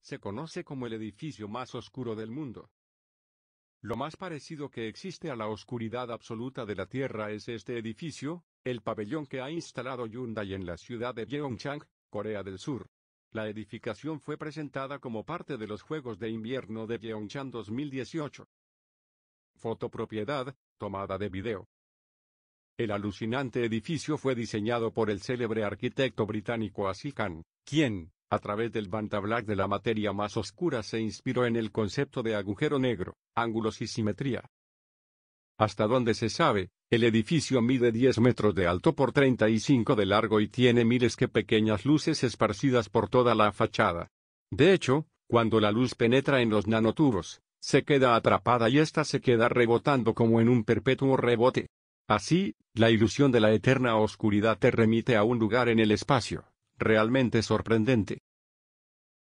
se conoce como el edificio más oscuro del mundo. Lo más parecido que existe a la oscuridad absoluta de la Tierra es este edificio, el pabellón que ha instalado Hyundai en la ciudad de Yeongchang, Corea del Sur. La edificación fue presentada como parte de los Juegos de Invierno de Yeongchang 2018. Fotopropiedad, tomada de video. El alucinante edificio fue diseñado por el célebre arquitecto británico Asil Khan, quien, a través del black de la materia más oscura se inspiró en el concepto de agujero negro, ángulos y simetría. Hasta donde se sabe, el edificio mide 10 metros de alto por 35 de largo y tiene miles que pequeñas luces esparcidas por toda la fachada. De hecho, cuando la luz penetra en los nanotubos, se queda atrapada y ésta se queda rebotando como en un perpetuo rebote. Así, la ilusión de la eterna oscuridad te remite a un lugar en el espacio, realmente sorprendente.